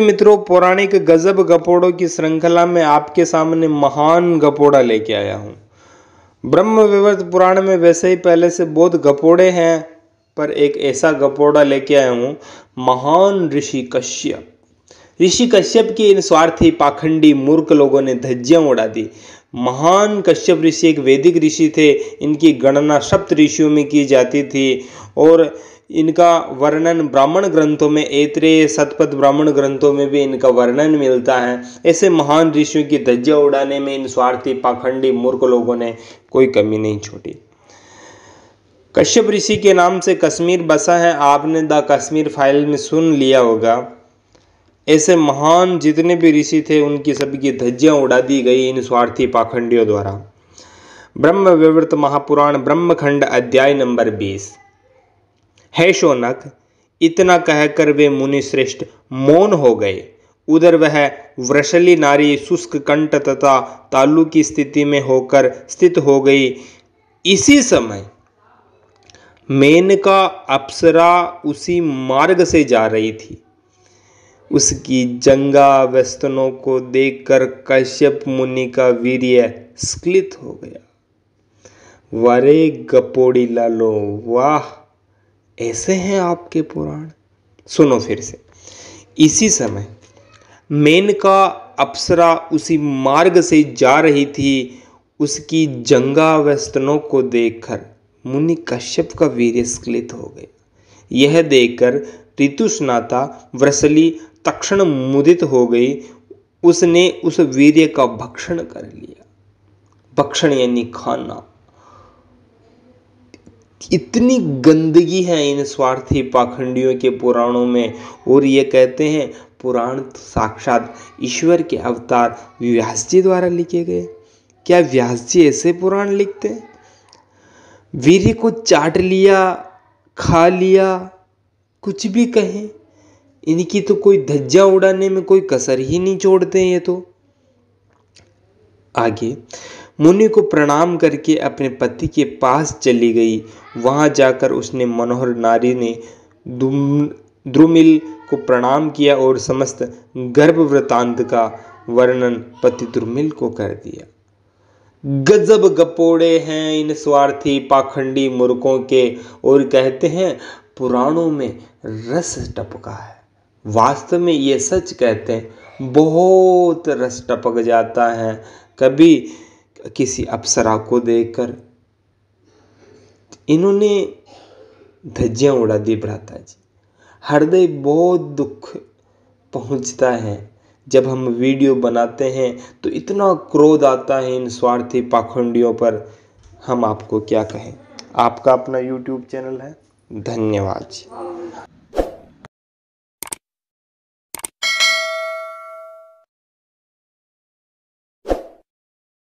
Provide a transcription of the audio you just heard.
मित्रों पौराणिक गजब गपोड़ों की श्रृंखला में आपके सामने महान गपोड़ा लेके आया हूँ ब्रह्म विवर्त पुराण में वैसे ही पहले से बहुत गपोड़े हैं पर एक ऐसा गपोड़ा लेके आया हूँ महान ऋषि कश्यप ऋषि कश्यप की इन स्वार्थी पाखंडी मूर्ख लोगों ने धज्जियाँ उड़ा दी महान कश्यप ऋषि एक वैदिक ऋषि थे इनकी गणना सप्त ऋषियों में की जाती थी और इनका वर्णन ब्राह्मण ग्रंथों में ऐतरेय सतपथ ब्राह्मण ग्रंथों में भी इनका वर्णन मिलता है ऐसे महान ऋषियों की धज्जा उड़ाने में इन स्वार्थी पाखंडी मूर्ख लोगों ने कोई कमी नहीं छोड़ी कश्यप ऋषि के नाम से कश्मीर बसा है आपने द कश्मीर फाइल में सुन लिया होगा ऐसे महान जितने भी ऋषि थे उनकी सभी की धज्जियाँ उड़ा दी गई इन स्वार्थी पाखंडियों द्वारा ब्रह्म विवृत महापुराण ब्रह्मखंड अध्याय नंबर बीस है शोनक इतना कहकर वे मुनि श्रेष्ठ मौन हो गए उधर वह वृषली नारी शुष्क कंठ तथा तालु की स्थिति में होकर स्थित हो गई इसी समय मेनका अप्सरा उसी मार्ग से जा रही थी उसकी जंगा व्यस्तनों को देखकर कश्यप मुनि का वीर्य स्खलित हो गया वरे गपोड़ी लालो वाह ऐसे हैं आपके पुराण सुनो फिर से इसी समय मेनका अप्सरा उसी मार्ग से जा रही थी उसकी जंगा वस्तनों को देखकर मुनि कश्यप का वीर स्खलित हो गया यह देखकर ऋतुस्नाता वृसली तक्षण मुदित हो गई उसने उस वीर्य का भक्षण कर लिया भक्षण यानी खाना इतनी गंदगी है इन स्वार्थी पाखंडियों के पुराणों में और ये कहते हैं पुराण साक्षात ईश्वर के अवतार व्यास जी द्वारा लिखे गए क्या व्यास जी ऐसे पुराण लिखते वीर को चाट लिया खा लिया कुछ भी कहें इनकी तो कोई धज्जा उड़ाने में कोई कसर ही नहीं छोड़ते ये तो आगे मुनि को प्रणाम करके अपने पति के पास चली गई वहाँ जाकर उसने मनोहर नारी ने द्रुमिल को प्रणाम किया और समस्त वृतांत का वर्णन पति द्रुमिल को कर दिया गजब गपोड़े हैं इन स्वार्थी पाखंडी मुर्खों के और कहते हैं पुराणों में रस टपका है वास्तव में ये सच कहते हैं बहुत रस टपक जाता है कभी किसी अप्सरा को देखकर इन्होंने धज्जियाँ उड़ा दी भ्राता जी हृदय बहुत दुख पहुंचता है जब हम वीडियो बनाते हैं तो इतना क्रोध आता है इन स्वार्थी पाखंडियों पर हम आपको क्या कहें आपका अपना यूट्यूब चैनल है धन्यवाद जी